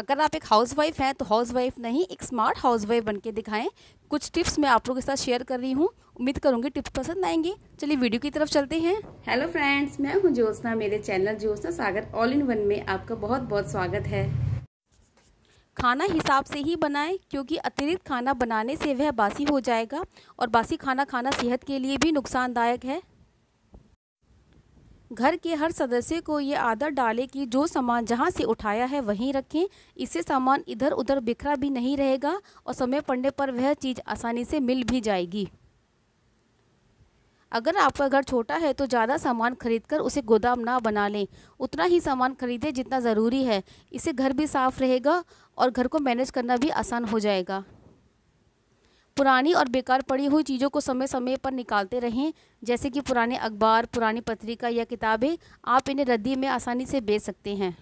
अगर आप एक हाउस वाइफ हैं तो हाउस वाइफ नहीं एक स्मार्ट हाउस वाइफ बन के दिखाएं कुछ टिप्स मैं आप लोगों के साथ शेयर कर रही हूँ उम्मीद करूँगी टिप्स पसंद आएंगे चलिए वीडियो की तरफ चलते हैं हेलो फ्रेंड्स मैं हूँ ज्योत्ना मेरे channel Jyotna Sagar all in one में आपका बहुत बहुत स्वागत है खाना हिसाब से ही बनाएं क्योंकि अतिरिक्त खाना बनाने से वह बासी हो जाएगा और बासी खाना खाना सेहत के लिए भी नुकसानदायक है घर के हर सदस्य को ये आदत डालें कि जो सामान जहाँ से उठाया है वहीं रखें इससे सामान इधर उधर बिखरा भी नहीं रहेगा और समय पड़ने पर वह चीज़ आसानी से मिल भी जाएगी अगर आपका घर छोटा है तो ज़्यादा सामान खरीदकर उसे गोदाम ना बना लें उतना ही सामान खरीदें जितना ज़रूरी है इससे घर भी साफ़ रहेगा और घर को मैनेज करना भी आसान हो जाएगा पुरानी और बेकार पड़ी हुई चीज़ों को समय समय पर निकालते रहें जैसे कि पुराने अखबार पुरानी पत्रिका या किताबें आप इन्हें रद्दी में आसानी से बेच सकते हैं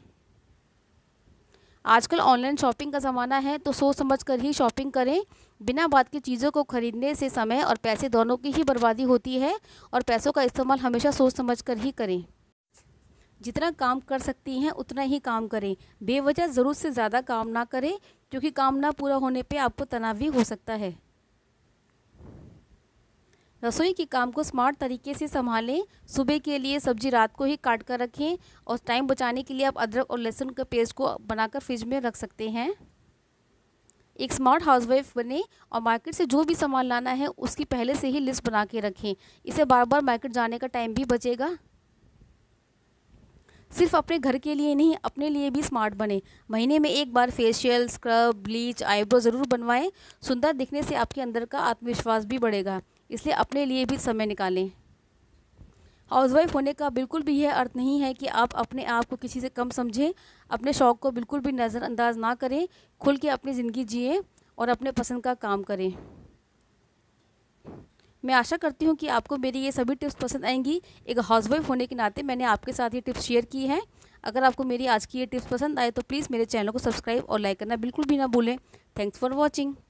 आजकल ऑनलाइन शॉपिंग का ज़माना है तो सोच समझ कर ही शॉपिंग करें बिना बात की चीज़ों को ख़रीदने से समय और पैसे दोनों की ही बर्बादी होती है और पैसों का इस्तेमाल हमेशा सोच समझ कर ही करें जितना काम कर सकती हैं उतना ही काम करें बेवजह ज़रूरत से ज़्यादा काम ना करें क्योंकि काम ना पूरा होने पे आपको तनाव भी हो सकता है रसोई के काम को स्मार्ट तरीके से संभालें सुबह के लिए सब्जी रात को ही काट कर रखें और टाइम बचाने के लिए आप अदरक और लहसुन का पेस्ट को बनाकर फ्रिज में रख सकते हैं एक स्मार्ट हाउसवाइफ बने और मार्केट से जो भी सामान लाना है उसकी पहले से ही लिस्ट बना के रखें इसे बार बार मार्केट जाने का टाइम भी बचेगा सिर्फ अपने घर के लिए नहीं अपने लिए भी स्मार्ट बने महीने में एक बार फेशियल स्क्रब ब्लीच आईब्रो ज़रूर बनवाएं सुंदर दिखने से आपके अंदर का आत्मविश्वास भी बढ़ेगा इसलिए अपने लिए भी समय निकालें हाउसवाइफ होने का बिल्कुल भी यह अर्थ नहीं है कि आप अपने आप को किसी से कम समझें अपने शौक़ को बिल्कुल भी नज़रअंदाज ना करें खुल के अपनी ज़िंदगी जिए और अपने पसंद का काम करें मैं आशा करती हूँ कि आपको मेरी ये सभी टिप्स पसंद आएंगी एक हाउसवाइफ होने के नाते मैंने आपके साथ ये टिप्स शेयर की हैं अगर आपको मेरी आज की ये टिप्स पसंद आए तो प्लीज़ मेरे चैनल को सब्सक्राइब और लाइक करना बिल्कुल भी ना भूलें थैंक्स फॉर वॉचिंग